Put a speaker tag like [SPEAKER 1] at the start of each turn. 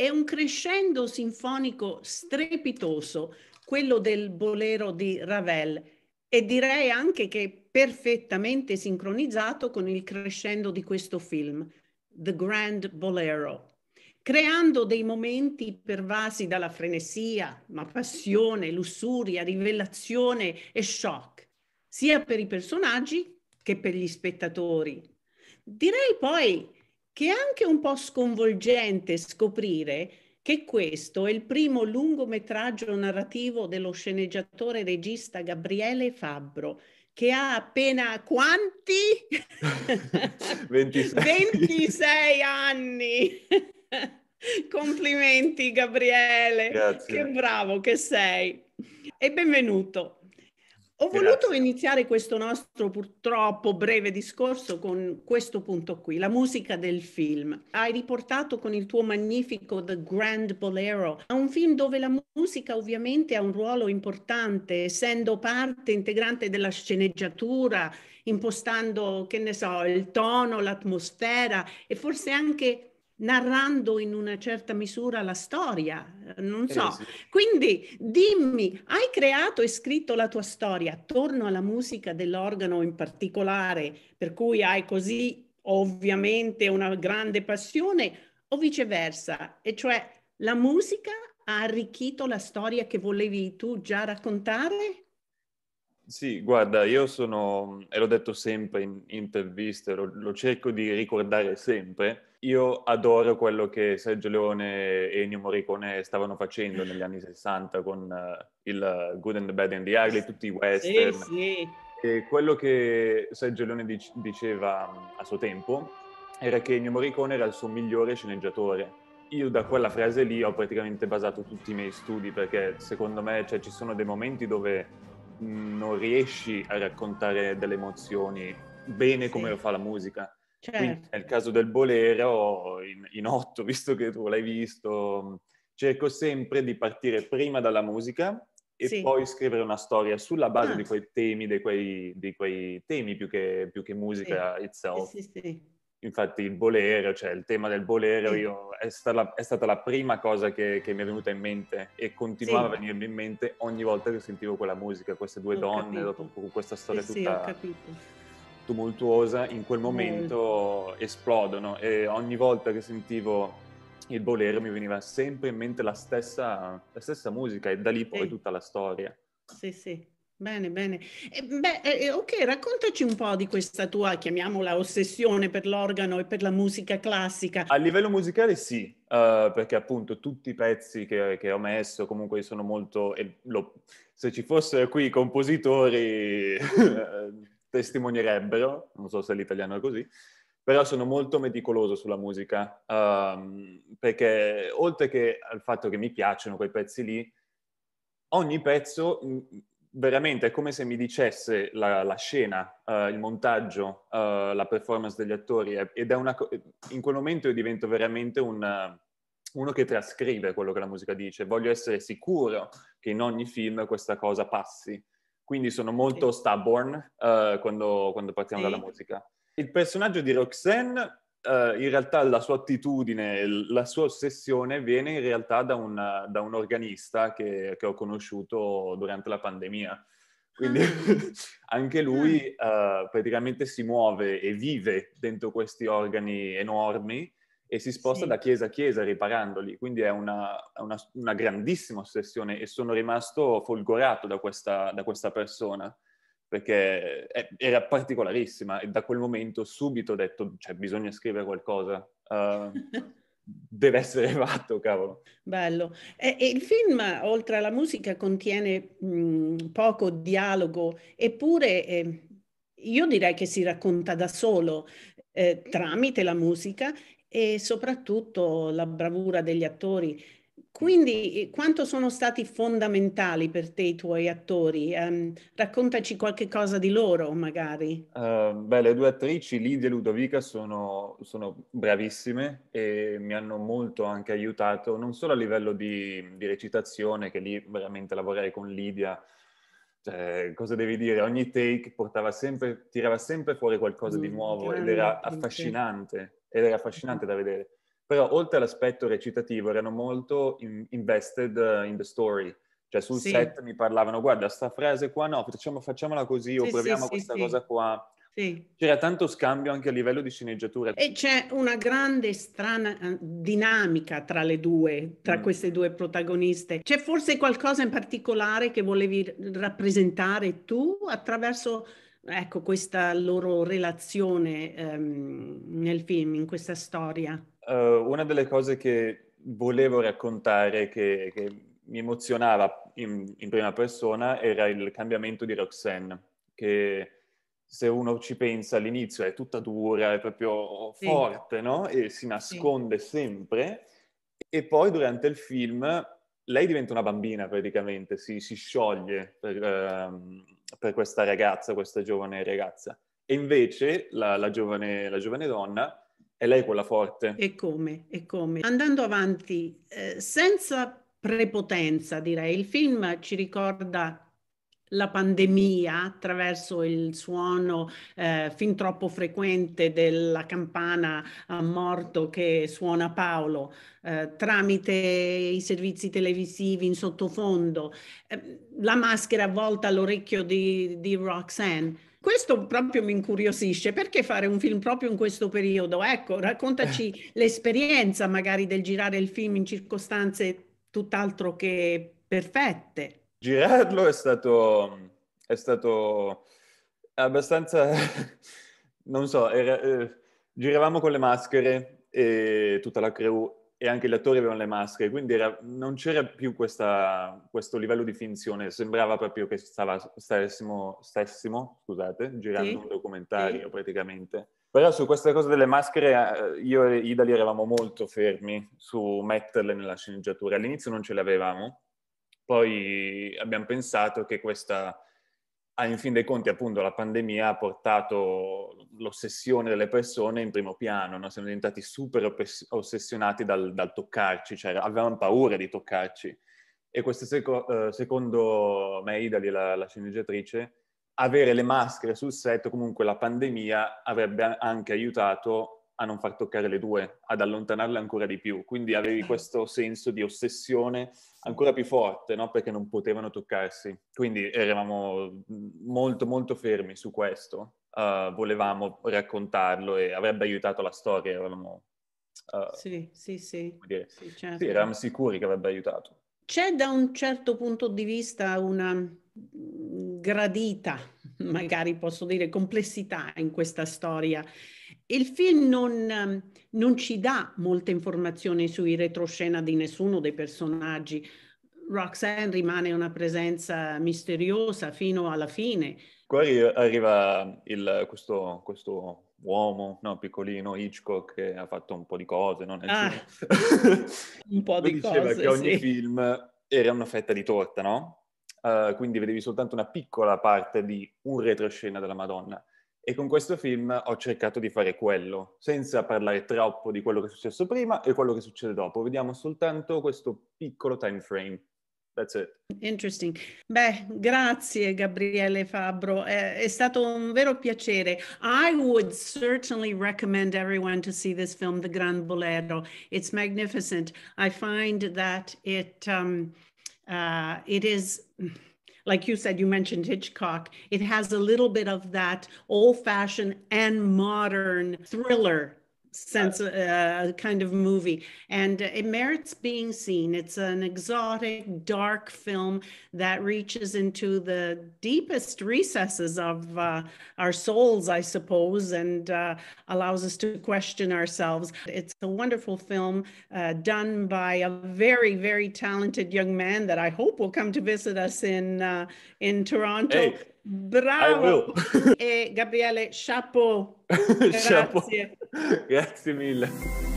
[SPEAKER 1] È un crescendo sinfonico strepitoso, quello del bolero di Ravel, e direi anche che perfettamente sincronizzato con il crescendo di questo film, The Grand Bolero creando dei momenti pervasi dalla frenesia, ma passione, lussuria, rivelazione e shock, sia per i personaggi che per gli spettatori. Direi poi che è anche un po' sconvolgente scoprire che questo è il primo lungometraggio narrativo dello sceneggiatore e regista Gabriele Fabbro, che ha appena quanti? 26, 26 anni. Complimenti Gabriele, Grazie. che bravo che sei e benvenuto. Ho Grazie. voluto iniziare questo nostro purtroppo breve discorso con questo punto qui, la musica del film. Hai riportato con il tuo magnifico The Grand Bolero a un film dove la musica ovviamente ha un ruolo importante, essendo parte integrante della sceneggiatura, impostando, che ne so, il tono, l'atmosfera e forse anche narrando in una certa misura la storia, eh, non eh, so. Eh sì. Quindi dimmi, hai creato e scritto la tua storia attorno alla musica dell'organo in particolare, per cui hai così ovviamente una grande passione, o viceversa, e cioè la musica ha arricchito la storia che volevi tu già raccontare?
[SPEAKER 2] Sì, guarda, io sono, mm, e l'ho detto sempre in interviste, lo, lo, cerco di ricordare sempre, io adoro quello che Sergio Leone e Ennio Morricone stavano facendo negli anni 60 con uh, il Good and the Bad and the Ugly, tutti i western. Sì, sì. E quello che Sergio Leone dic- diceva mm, a suo tempo era che Ennio Morricone era il suo migliore sceneggiatore io da quella frase lì ho praticamente basato tutti i miei studi perché secondo me cioè, ci sono dei momenti dove non riesci a raccontare delle emozioni bene come lo fa la musica. Certo. Quindi nel caso del bolero, in, in otto, visto che tu l'hai visto, cerco sempre di partire prima dalla musica e sì. poi scrivere una storia sulla base ah. di quei temi, di quei, di quei temi più che, più che musica sì. itself. Sì, sì, sì. Infatti il bolero, cioè il tema del bolero, io, è, stata la, è, stata la, prima cosa che, che, mi è venuta in mente e continuava sì. a venirmi in mente ogni volta che sentivo quella musica, queste due ho donne, dopo, questa storia sì, tutta sì, tumultuosa, in quel momento Molto. esplodono e ogni volta che sentivo il bolero mi veniva sempre in mente la stessa, la stessa musica e da lì poi tutta la storia.
[SPEAKER 1] Sì, sì. Bene, bene. Eh, beh, ok, raccontaci un po' di questa tua, chiamiamola, ossessione per l'organo e per la musica classica. A livello musicale sì,
[SPEAKER 2] uh, perché appunto tutti i pezzi che, che ho messo comunque sono molto... Eh, lo, se ci fossero qui i compositori testimonierebbero, non so se l'italiano è così, però sono molto meticoloso sulla musica, uh, perché oltre che al fatto che mi piacciono quei pezzi lì, ogni pezzo mm, veramente è come se mi dicesse la, la scena, uh, il montaggio, uh, la performance degli attori eh, ed è una co- in quel momento io divento veramente un, uno che trascrive quello che la musica dice, voglio essere sicuro che in ogni film questa cosa passi. Quindi sono molto stubborn uh, quando, quando partiamo sì. dalla musica. Il personaggio di Roxanne uh, in realtà la sua attitudine, la sua ossessione viene in realtà da, una, da un organista che, che, ho conosciuto durante la pandemia. Quindi ah. anche lui uh, praticamente si muove e vive dentro questi organi enormi e si sposta sì. da chiesa a chiesa riparandoli, quindi è una, una, una grandissima ossessione e sono rimasto folgorato da questa, da questa persona perché è, era particolarissima e da quel momento subito ho detto, cioè bisogna scrivere qualcosa. Uh, deve essere fatto, cavolo.
[SPEAKER 1] Bello. E, e, il film, oltre alla musica, contiene mh, poco dialogo, eppure eh, io direi che si racconta da solo eh, tramite la musica e soprattutto la bravura degli attori. Quindi eh, quanto sono stati fondamentali per te i tuoi attori? Um, raccontaci qualche cosa di loro, magari.
[SPEAKER 2] Uh, beh, le due attrici, Lidia e Ludovica, sono, sono, bravissime e mi hanno molto anche aiutato, non solo a livello di, di recitazione, che lì veramente lavorare con Lidia, cioè, cosa devi dire? Ogni take portava sempre, tirava sempre fuori qualcosa di mm, nuovo grande, ed era affascinante, ed era affascinante da vedere però oltre all'aspetto recitativo erano molto in- invested eh, in the story, cioè sul sì. set mi parlavano guarda sta frase qua no, facciamo, facciamola così sì, o proviamo sì, questa cosa qua. Sì. C'era tanto scambio anche a livello di sceneggiatura. E
[SPEAKER 1] c'è una grande strana eh, dinamica tra le due, tra mm. queste due protagoniste. C'è forse qualcosa in particolare che volevi rappresentare tu attraverso ecco, questa loro relazione ehm, nel film, in questa storia?
[SPEAKER 2] Uh, una delle cose che volevo raccontare, che, che mi emozionava in, in, prima persona, era il cambiamento di Roxanne, che se uno ci pensa all'inizio è tutta dura, è proprio sì. forte, no? E si nasconde sì. sempre. E poi durante il film lei diventa una bambina praticamente, si, si scioglie per, uh, per, questa ragazza, questa giovane ragazza. E invece la, la, giovane, la giovane donna è lei quella forte.
[SPEAKER 1] E come, e come. Andando avanti, eh, senza prepotenza direi, il film ci ricorda la pandemia attraverso il suono eh, fin troppo frequente della campana a morto che suona Paolo eh, tramite i servizi televisivi in sottofondo, eh, la maschera avvolta all'orecchio di, di Roxanne. Questo proprio mi incuriosisce, perché fare un film proprio in questo periodo? Ecco, raccontaci eh. l'esperienza magari del girare il film in circostanze tutt'altro che perfette.
[SPEAKER 2] Girarlo è stato, è stato abbastanza, non so, era, eh, giravamo con le maschere e tutta la crew e anche gli attori avevano le maschere, quindi era, non c'era più questa, questo livello di finzione, sembrava proprio che stava, stessimo, stessimo scusate, girando sì. un documentario sì. praticamente. Però su questa cosa delle maschere eh, io e Idali eravamo molto fermi su metterle nella sceneggiatura. All'inizio non ce le avevamo, poi abbiamo pensato che questa ah, in fin dei conti appunto la pandemia ha portato l'ossessione delle persone in primo piano, no? siamo diventati super ossessionati dal, dal toccarci, cioè avevamo paura di toccarci. E questo seco, eh, secondo me, Idali, la, la sceneggiatrice, avere le maschere sul set, comunque la pandemia avrebbe anche aiutato a non far toccare le due, ad allontanarle ancora di più. Quindi avevi questo senso di ossessione ancora più forte, no? perché non potevano toccarsi. Quindi eravamo mm, molto, molto fermi su questo. Uh, volevamo raccontarlo e avrebbe aiutato la storia. Eravamo,
[SPEAKER 1] uh, sì, sì, sì. Sì, certo. sì, eravamo
[SPEAKER 2] sicuri che avrebbe aiutato.
[SPEAKER 1] C'è da un certo punto di vista una mm, gradita, magari posso dire, complessità in questa storia il film non, ehm, non ci dà molte informazioni sui retroscena di nessuno dei personaggi. Roxanne rimane una presenza misteriosa fino alla fine.
[SPEAKER 2] Qua arriva il, questo, questo, uomo no, piccolino, Hitchcock, che ha fatto un po' di cose. No? Ah, un po' di diceva cose, che ogni sì. film era una fetta di torta, no? Uh, quindi vedevi soltanto una piccola parte di un retroscena della Madonna. E con questo film ho cercato di fare quello, senza parlare troppo di quello che è successo prima e quello che succede dopo. Vediamo soltanto questo piccolo time frame. That's it.
[SPEAKER 1] Interesting. Beh, grazie Gabriele Fabbro, è, è stato un vero piacere. I would certainly recommend everyone to see this film, The Grand Bolero. It's magnificent. I find that it, um, uh, it is... like you said, you mentioned Hitchcock. It has a little bit of that old fashioned and modern thriller sense uh, kind of movie and it merits being seen it's an exotic dark film that reaches into the deepest recesses of uh, our souls i suppose and uh, allows us to question ourselves it's a wonderful film uh, done by a very very talented young man that i hope will come to visit us in uh, in toronto hey Bravo! e Gabriele, chapeau. Grazie. chapeau.
[SPEAKER 2] Grazie mille.